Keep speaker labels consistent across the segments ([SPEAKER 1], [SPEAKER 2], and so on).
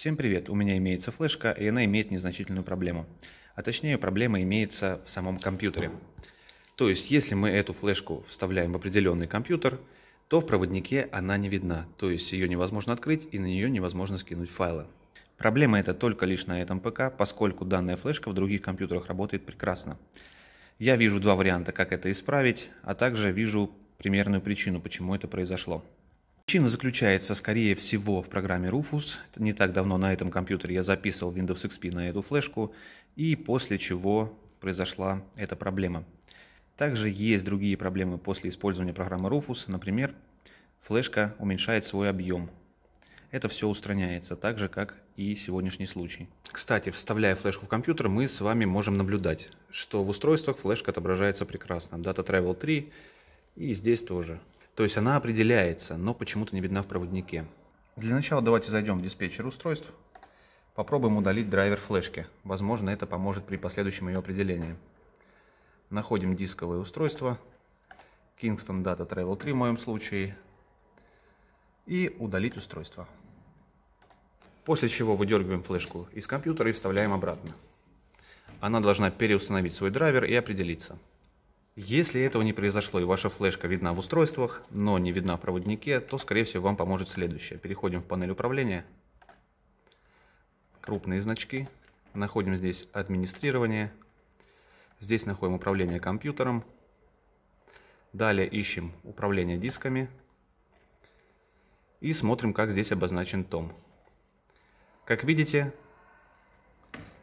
[SPEAKER 1] Всем привет, у меня имеется флешка, и она имеет незначительную проблему. А точнее, проблема имеется в самом компьютере. То есть, если мы эту флешку вставляем в определенный компьютер, то в проводнике она не видна, то есть ее невозможно открыть и на нее невозможно скинуть файлы. Проблема это только лишь на этом ПК, поскольку данная флешка в других компьютерах работает прекрасно. Я вижу два варианта, как это исправить, а также вижу примерную причину, почему это произошло. Причина заключается, скорее всего, в программе Rufus. Не так давно на этом компьютере я записывал Windows XP на эту флешку, и после чего произошла эта проблема. Также есть другие проблемы после использования программы Rufus. Например, флешка уменьшает свой объем. Это все устраняется, так же, как и сегодняшний случай. Кстати, вставляя флешку в компьютер, мы с вами можем наблюдать, что в устройствах флешка отображается прекрасно. Data Travel 3 и здесь тоже. То есть она определяется, но почему-то не видна в проводнике. Для начала давайте зайдем в диспетчер устройств. Попробуем удалить драйвер флешки. Возможно, это поможет при последующем ее определении. Находим дисковое устройство. Kingston Data Travel 3 в моем случае. И удалить устройство. После чего выдергиваем флешку из компьютера и вставляем обратно. Она должна переустановить свой драйвер и определиться. Если этого не произошло и ваша флешка видна в устройствах, но не видна в проводнике, то скорее всего вам поможет следующее. Переходим в панель управления, крупные значки, находим здесь администрирование, здесь находим управление компьютером, далее ищем управление дисками и смотрим, как здесь обозначен том. Как видите,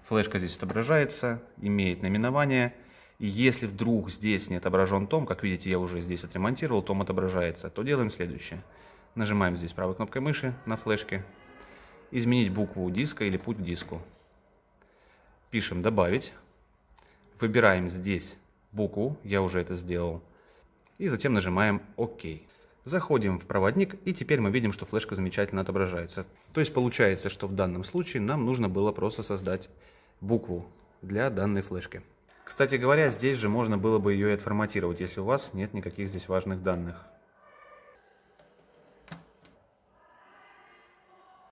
[SPEAKER 1] флешка здесь отображается, имеет наименование – если вдруг здесь не отображен том, как видите, я уже здесь отремонтировал, том отображается, то делаем следующее. Нажимаем здесь правой кнопкой мыши на флешке. Изменить букву диска или путь к диску. Пишем «Добавить». Выбираем здесь букву, я уже это сделал. И затем нажимаем «Ок». Заходим в проводник, и теперь мы видим, что флешка замечательно отображается. То есть получается, что в данном случае нам нужно было просто создать букву для данной флешки. Кстати говоря, здесь же можно было бы ее и отформатировать, если у вас нет никаких здесь важных данных.